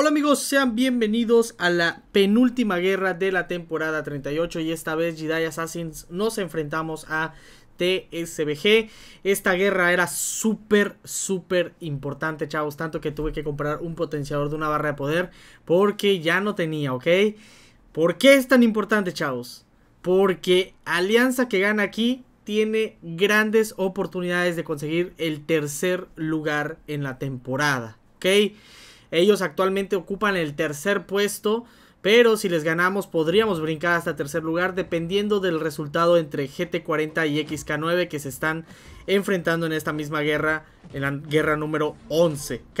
Hola amigos, sean bienvenidos a la penúltima guerra de la temporada 38 y esta vez Jedi Assassins nos enfrentamos a TSBG. Esta guerra era súper, súper importante, chavos, tanto que tuve que comprar un potenciador de una barra de poder porque ya no tenía, ¿ok? ¿Por qué es tan importante, chavos? Porque Alianza que gana aquí tiene grandes oportunidades de conseguir el tercer lugar en la temporada, ¿ok? Ellos actualmente ocupan el tercer puesto, pero si les ganamos podríamos brincar hasta tercer lugar dependiendo del resultado entre GT40 y XK9 que se están enfrentando en esta misma guerra, en la guerra número 11, ¿ok?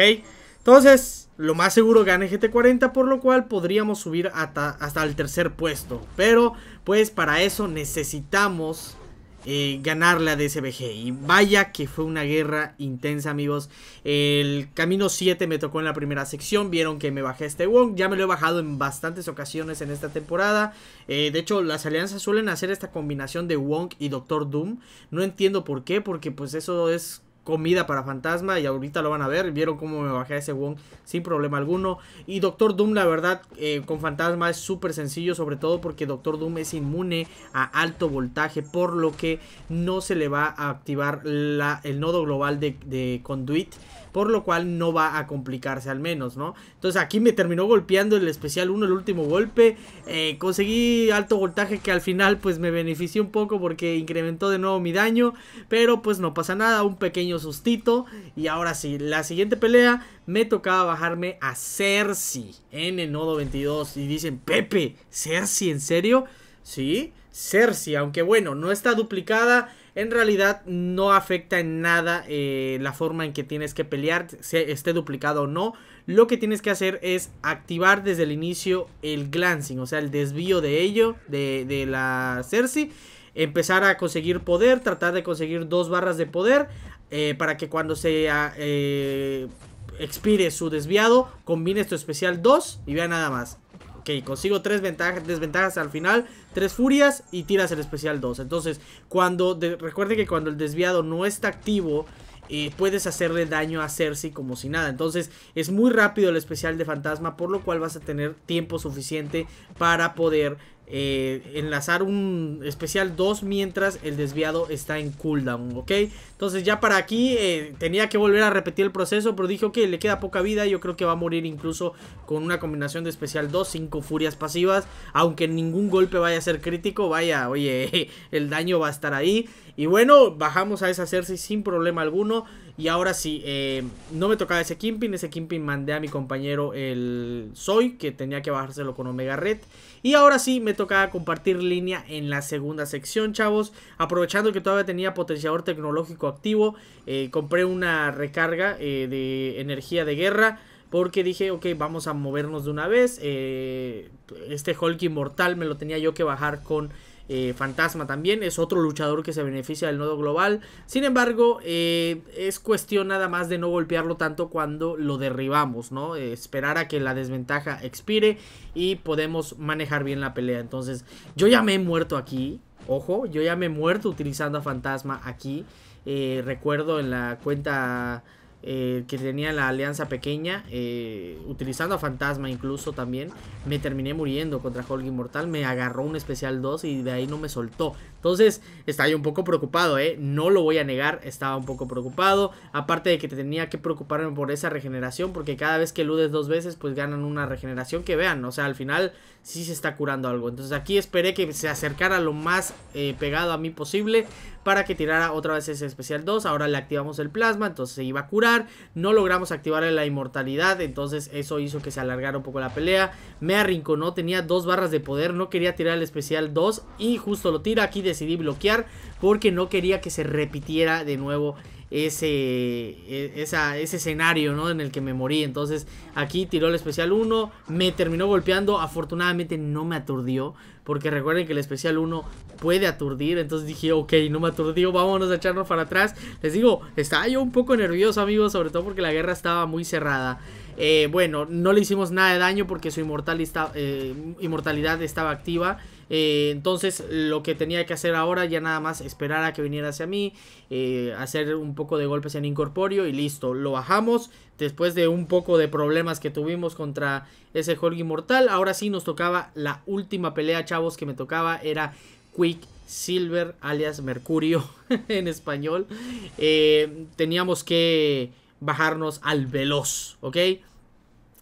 Entonces, lo más seguro gane GT40, por lo cual podríamos subir hasta, hasta el tercer puesto. Pero, pues para eso necesitamos eh, ganar la DSBG. Y vaya que fue una guerra intensa, amigos. El camino 7 me tocó en la primera sección. Vieron que me bajé este Wong. Ya me lo he bajado en bastantes ocasiones en esta temporada. Eh, de hecho, las alianzas suelen hacer esta combinación de Wong y Doctor Doom. No entiendo por qué, porque pues eso es comida para fantasma y ahorita lo van a ver. Vieron cómo me bajé ese Wong sin problema alguno. Y Doctor Doom, la verdad, eh, con fantasma es súper sencillo, sobre todo porque Doctor Doom es inmune a alto voltaje, por lo que no se le va a activar la, el nodo global de, de Conduit por lo cual no va a complicarse al menos, ¿no? Entonces aquí me terminó golpeando el especial 1, el último golpe, eh, conseguí alto voltaje que al final pues me benefició un poco porque incrementó de nuevo mi daño, pero pues no pasa nada, un pequeño sustito y ahora sí, la siguiente pelea me tocaba bajarme a Cersei en el nodo 22 y dicen, Pepe, Cersei, ¿en serio? Sí, Cersei, aunque bueno, no está duplicada en realidad no afecta en nada eh, la forma en que tienes que pelear, si esté duplicado o no. Lo que tienes que hacer es activar desde el inicio el glancing, o sea, el desvío de ello, de, la Cersei. Empezar a conseguir poder, tratar de conseguir dos barras de poder eh, para que cuando se eh, expire su desviado, combine tu especial 2 y vea nada más consigo tres ventajas, desventajas al final, tres furias y tiras el especial 2. Entonces, cuando recuerde que cuando el desviado no está activo, eh, puedes hacerle daño a Cersei como si nada. Entonces es muy rápido el especial de fantasma, por lo cual vas a tener tiempo suficiente para poder eh, enlazar un especial 2 mientras el desviado está en cooldown, ¿ok? Entonces ya para aquí eh, tenía que volver a repetir el proceso, pero dije, que le queda poca vida, yo creo que va a morir incluso con una combinación de especial 2, 5 furias pasivas, aunque ningún golpe vaya a ser crítico, vaya, oye, el daño va a estar ahí. Y bueno, bajamos a deshacerse sin problema alguno. Y ahora sí, eh, no me tocaba ese Kimpin. Ese Kimpin mandé a mi compañero el Soy, que tenía que bajárselo con Omega Red. Y ahora sí, me tocaba compartir línea en la segunda sección, chavos. Aprovechando que todavía tenía potenciador tecnológico activo, eh, compré una recarga eh, de energía de guerra. Porque dije, ok, vamos a movernos de una vez. este Hulk Inmortal me lo tenía yo que bajar con eh, Fantasma también es otro luchador que se beneficia del nodo global. Sin embargo, eh, es cuestión nada más de no golpearlo tanto cuando lo derribamos, ¿no? esperar a que la desventaja expire y podemos manejar bien la pelea. Entonces, yo ya me he muerto aquí. Ojo, yo ya me he muerto utilizando a Fantasma aquí. Eh, recuerdo en la cuenta eh, que tenía la alianza pequeña, eh, utilizando a Fantasma incluso también, me terminé muriendo contra Hulk Inmortal, me agarró un especial 2 y de ahí no me soltó. Entonces, estaba yo un poco preocupado, ¿eh? No lo voy a negar, estaba un poco preocupado. Aparte de que tenía que preocuparme por esa regeneración, porque cada vez que eludes dos veces, pues ganan una regeneración que vean, o sea, al final sí se está curando algo. Entonces aquí esperé que se acercara lo más eh, pegado a mí posible para que tirara otra vez ese especial 2. Ahora le activamos el plasma, entonces se iba a curar no logramos activarle la inmortalidad, entonces eso hizo que se alargara un poco la pelea, me arrinconó, tenía dos barras de poder, no quería tirar el especial 2 y justo lo tira, aquí decidí bloquear porque no quería que se repitiera de nuevo ese, e, esa, ese escenario ¿no? en el que me morí. Entonces aquí tiró el especial 1, me terminó golpeando, afortunadamente no me aturdió, porque recuerden que el especial 1 puede aturdir, entonces dije, ok, no me aturdió, vámonos a echarnos para atrás. Les digo, estaba yo un poco nervioso amigos, sobre todo porque la guerra estaba muy cerrada. Eh, bueno, no le hicimos nada de daño porque su eh, inmortalidad estaba activa. Eh, entonces lo que tenía que hacer ahora ya nada más esperar a que viniera hacia mí, hacer un poco de golpes en incorporio y listo, lo bajamos. Después de un poco de problemas que tuvimos contra ese Hulk Inmortal, ahora sí nos tocaba la última pelea, chavos, que me tocaba era Quick Silver alias Mercurio en español. teníamos que bajarnos al veloz, ¿ok?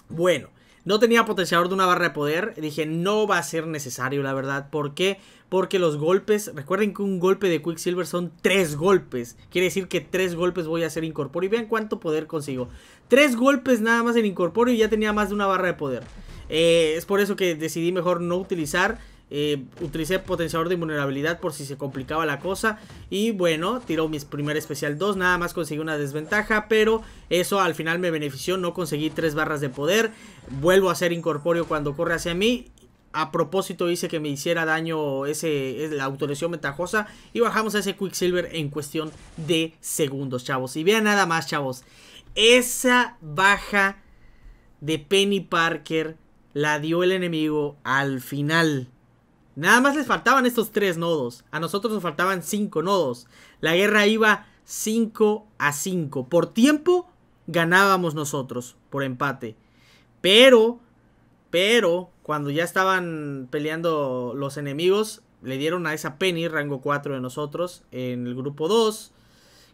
Bueno, no tenía potenciador de una barra de poder. Dije, no va a ser necesario, la verdad. ¿Por qué? Porque los golpes, recuerden que un golpe de Quicksilver son tres golpes. Quiere decir que tres golpes voy a hacer incorporo Y vean cuánto poder consigo. Tres golpes nada más en incorporo y ya tenía más de una barra de poder. Eh, es por eso que decidí mejor no utilizar eh, utilicé potenciador de vulnerabilidad por si se complicaba la cosa. Y bueno, tiró mi primer especial 2. Nada más conseguí una desventaja. Pero eso al final me benefició. No conseguí 3 barras de poder. Vuelvo a ser incorpóreo cuando corre hacia mí. A propósito hice que me hiciera daño ese, la autorización metajosa Y bajamos a ese Quicksilver en cuestión de segundos, chavos. Y vean nada más, chavos. Esa baja de Penny Parker la dio el enemigo al final. Nada más les faltaban estos tres nodos. A nosotros nos faltaban cinco nodos. La guerra iba 5 a 5. Por tiempo ganábamos nosotros, por empate. Pero, pero, cuando ya estaban peleando los enemigos, le dieron a esa Penny, rango 4 de nosotros, en el grupo 2,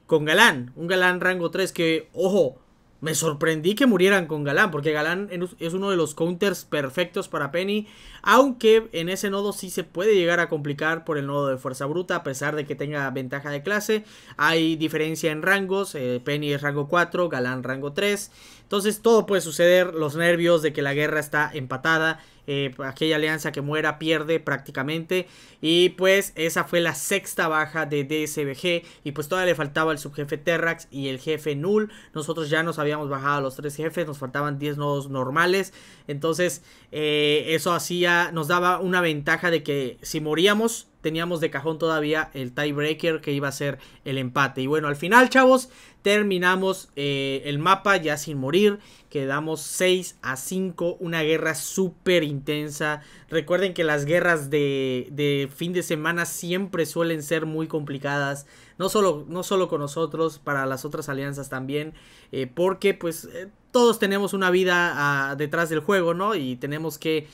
con Galán. Un Galán rango 3 que, ojo, me sorprendí que murieran con Galán, porque Galán es uno de los counters perfectos para Penny, aunque en ese nodo sí se puede llegar a complicar por el nodo de Fuerza Bruta, a pesar de que tenga ventaja de clase. Hay diferencia en rangos, eh, Penny es rango 4, Galán rango 3. Entonces todo puede suceder, los nervios de que la guerra está empatada eh, pues, aquella alianza que muera pierde prácticamente. Y pues esa fue la sexta baja de DSBG. Y pues todavía le faltaba el subjefe Terrax y el jefe Null. Nosotros ya nos habíamos bajado a los tres jefes. Nos faltaban 10 nodos normales. Entonces eh, eso hacía, nos daba una ventaja de que si moríamos teníamos de cajón todavía el tiebreaker que iba a ser el empate. Y bueno, al final, chavos, terminamos eh, el mapa ya sin morir. Quedamos 6 a 5, una guerra súper intensa. Recuerden que las guerras de, fin de semana siempre suelen ser muy complicadas. No solo, no solo con nosotros, para las otras alianzas también. Eh, porque pues eh, todos tenemos una vida ah, detrás del juego, ¿no? Y tenemos que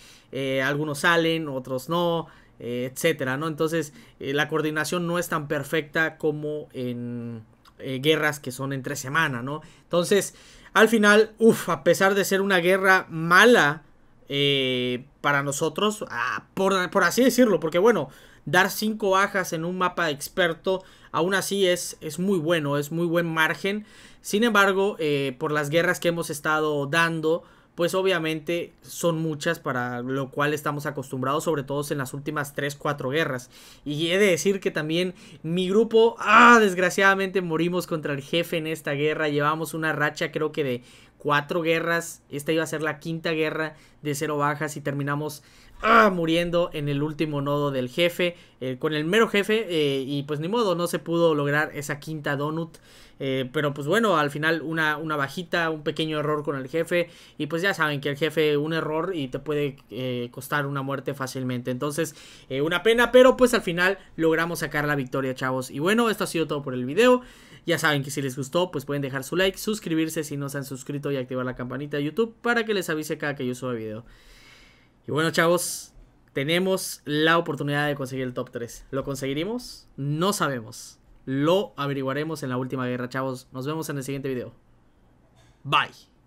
algunos salen, otros no. Eh, etcétera, ¿no? Entonces, eh, la coordinación no es tan perfecta como en eh, guerras que son entre semana, ¿no? Entonces, al final, uff, a pesar de ser una guerra mala para nosotros, ah, por, así decirlo, porque bueno, dar 5 bajas en un mapa experto, aún así es, es, muy bueno, es muy buen margen. Sin embargo, por las guerras que hemos estado dando, pues obviamente son muchas para lo cual estamos acostumbrados, sobre todo en las últimas 3-4 guerras. Y he de decir que también mi grupo, ah, desgraciadamente morimos contra el jefe en esta guerra, llevamos una racha creo que de cuatro guerras, esta iba a ser la quinta guerra de cero bajas y terminamos muriendo en el último nodo del jefe, eh, con el mero jefe, eh, y pues ni modo, no se pudo lograr esa quinta donut. Eh, pero pues bueno, al final una, una, bajita, un pequeño error con el jefe. Y pues ya saben que el jefe un error y te puede costar una muerte fácilmente. Entonces, una pena, pero pues al final logramos sacar la victoria, chavos. Y bueno, esto ha sido todo por el video. Ya saben que si les gustó, pues pueden dejar su like, suscribirse si no se han suscrito y activar la campanita de YouTube para que les avise cada que yo suba video. Y bueno, chavos, tenemos la oportunidad de conseguir el top 3. ¿Lo conseguiremos? No sabemos. Lo averiguaremos en la última guerra, chavos. Nos vemos en el siguiente video. Bye.